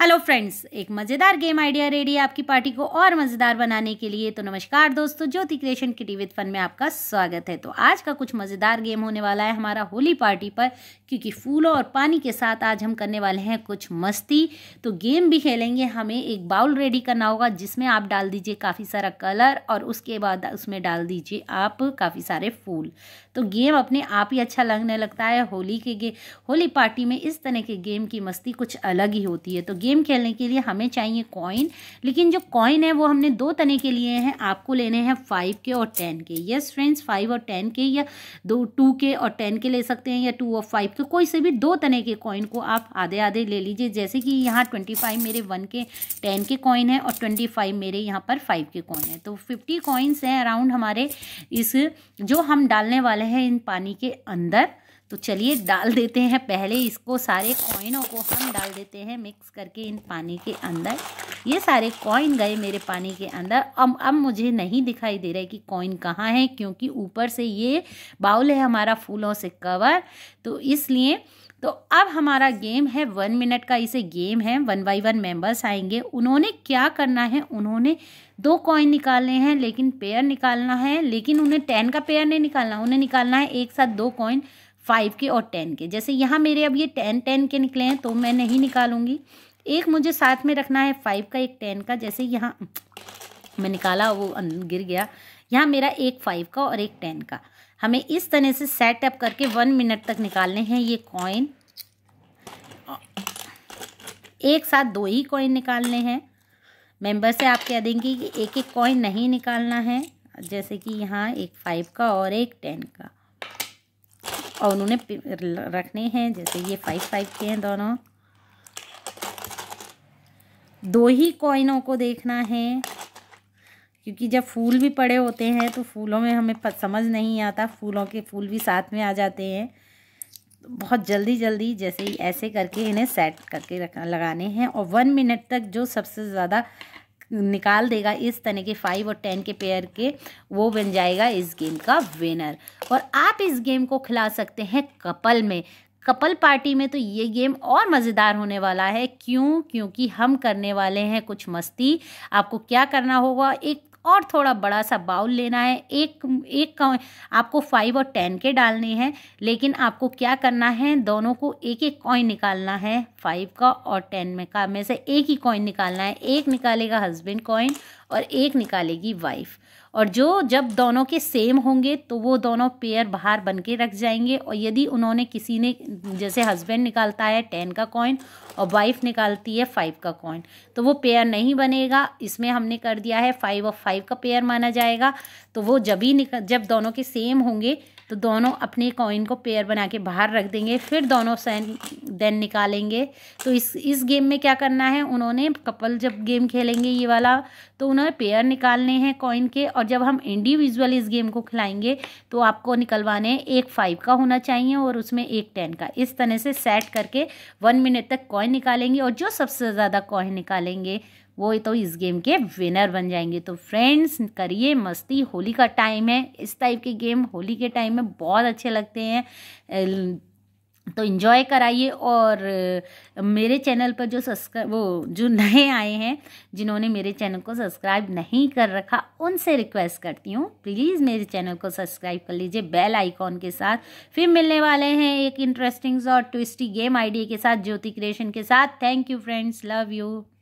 hello friends एक मज़ेदार game idea ready आपकी पार्टी को और मज़ेदार बनाने के लिए तो नमस्कार दोस्तों ज्योति क्रिएशन की टीवी फन में आपका स्वागत है तो आज का कुछ मज़ेदार गेम होने वाला है हमारा होली पार्टी पर क्योंकि फूलों और पानी के साथ आज हम करने वाले हैं कुछ मस्ती तो गेम भी खेलेंगे हमें एक बाउल रेडी करना होगा जिसमें आप डाल दीजिए काफ़ी सारा कलर और उसके बाद उसमें डाल दीजिए आप काफ़ी सारे फूल तो गेम अपने आप ही अच्छा लगने लगता है होली के गे होली पार्टी में इस तरह के गेम की मस्ती कुछ अलग ही होती है तो गेम खेलने के लिए हमें चाहिए कॉइन लेकिन जो कॉइन है वो हमने दो तने के लिए हैं आपको लेने हैं फाइव के और टेन के यस फ्रेंड्स फाइव और टेन के या दो टू के और टेन के ले सकते हैं या टू और फाइव के कोई से भी दो तने के कॉइन को आप आधे आधे ले लीजिए जैसे कि यहाँ ट्वेंटी फाइव मेरे वन के टेन के कॉइन है और ट्वेंटी फाइव मेरे यहाँ पर फाइव के कॉइन है तो फिफ्टी कॉइन्स हैं अराउंड हमारे इस जो हम डालने वाले हैं इन पानी के अंदर तो चलिए डाल देते हैं पहले इसको सारे कॉइनों को हम डाल देते हैं मिक्स करके इन पानी के अंदर ये सारे कॉइन गए मेरे पानी के अंदर अब अब मुझे नहीं दिखाई दे रहा है कि कॉइन कहाँ है क्योंकि ऊपर से ये बाउल है हमारा फूलों से कवर तो इसलिए तो अब हमारा गेम है वन मिनट का इसे गेम है वन बाई वन मेंबर्स आएंगे उन्होंने क्या करना है उन्होंने दो कॉइन निकालने हैं लेकिन पेयर निकालना है लेकिन उन्हें टेन का पेयर नहीं निकालना उन्हें निकालना है एक साथ दो कॉइन फाइव के और टेन के जैसे यहाँ मेरे अब ये टेन टेन के निकले हैं तो मैं नहीं निकालूंगी एक मुझे साथ में रखना है फाइव का एक टेन का जैसे यहाँ मैं निकाला वो गिर गया यहाँ मेरा एक फाइव का और एक टेन का हमें इस तरह से सेटअप करके वन मिनट तक निकालने हैं ये कॉइन एक साथ दो ही कॉइन निकालने हैं मेंबर से आप कह देंगे कि एक एक कॉइन नहीं निकालना है जैसे कि यहाँ एक फाइव का और एक टेन का और उन्होंने रखने हैं जैसे ये फाइव फाइव के हैं दोनों दो ही कॉइनों को देखना है क्योंकि जब फूल भी पड़े होते हैं तो फूलों में हमें समझ नहीं आता फूलों के फूल भी साथ में आ जाते हैं बहुत जल्दी जल्दी जैसे ही ऐसे करके इन्हें सेट करके रख लगाने हैं और वन मिनट तक जो सबसे ज़्यादा निकाल देगा इस तरह के फाइव और टेन के पेयर के वो बन जाएगा इस गेम का विनर और आप इस गेम को खिला सकते हैं कपल में कपल पार्टी में तो ये गेम और मज़ेदार होने वाला है क्यों क्योंकि हम करने वाले हैं कुछ मस्ती आपको क्या करना होगा एक और थोड़ा बड़ा सा बाउल लेना है एक एक आपको फाइव और टेन के डालने हैं लेकिन आपको क्या करना है दोनों को एक एक कॉइन निकालना है फाइव का और टेन में का में से एक ही कॉइन निकालना है एक निकालेगा हस्बैंड कॉइन और एक निकालेगी वाइफ और जो जब दोनों के सेम होंगे तो वो दोनों पेयर बाहर बन के रख जाएंगे और यदि उन्होंने किसी ने जैसे हस्बैंड निकालता है टेन का कॉइन और वाइफ निकालती है फाइव का कॉइन तो वो पेयर नहीं बनेगा इसमें हमने कर दिया है फाइव और फाइव का पेयर माना जाएगा तो वो जब ही जब दोनों के सेम होंगे तो दोनों अपने कॉइन को पेयर बना के बाहर रख देंगे फिर दोनों सैन देन निकालेंगे तो इस इस गेम में क्या करना है उन्होंने कपल जब गेम खेलेंगे ये वाला तो उन्हें पेयर निकालने हैं कॉइन के और जब हम इंडिविजुअल इस गेम को खिलाएंगे तो आपको निकलवाने एक फाइव का होना चाहिए और उसमें एक टेन का इस तरह से सेट करके वन मिनट तक कॉइन निकालेंगे और जो सबसे ज़्यादा कॉइन निकालेंगे वो तो इस गेम के विनर बन जाएंगे तो फ्रेंड्स करिए मस्ती होली का टाइम है इस टाइप के गेम होली के टाइम में बहुत अच्छे लगते हैं तो इन्जॉय कराइए और मेरे चैनल पर जो सब्सक्राइब वो जो नए आए हैं जिन्होंने मेरे चैनल को सब्सक्राइब नहीं कर रखा उनसे रिक्वेस्ट करती हूँ प्लीज़ मेरे चैनल को सब्सक्राइब कर लीजिए बेल आइकॉन के साथ फिर मिलने वाले हैं एक इंटरेस्टिंग और ट्विस्टी गेम आइडिया के साथ ज्योति क्रिएशन के साथ thank you friends love you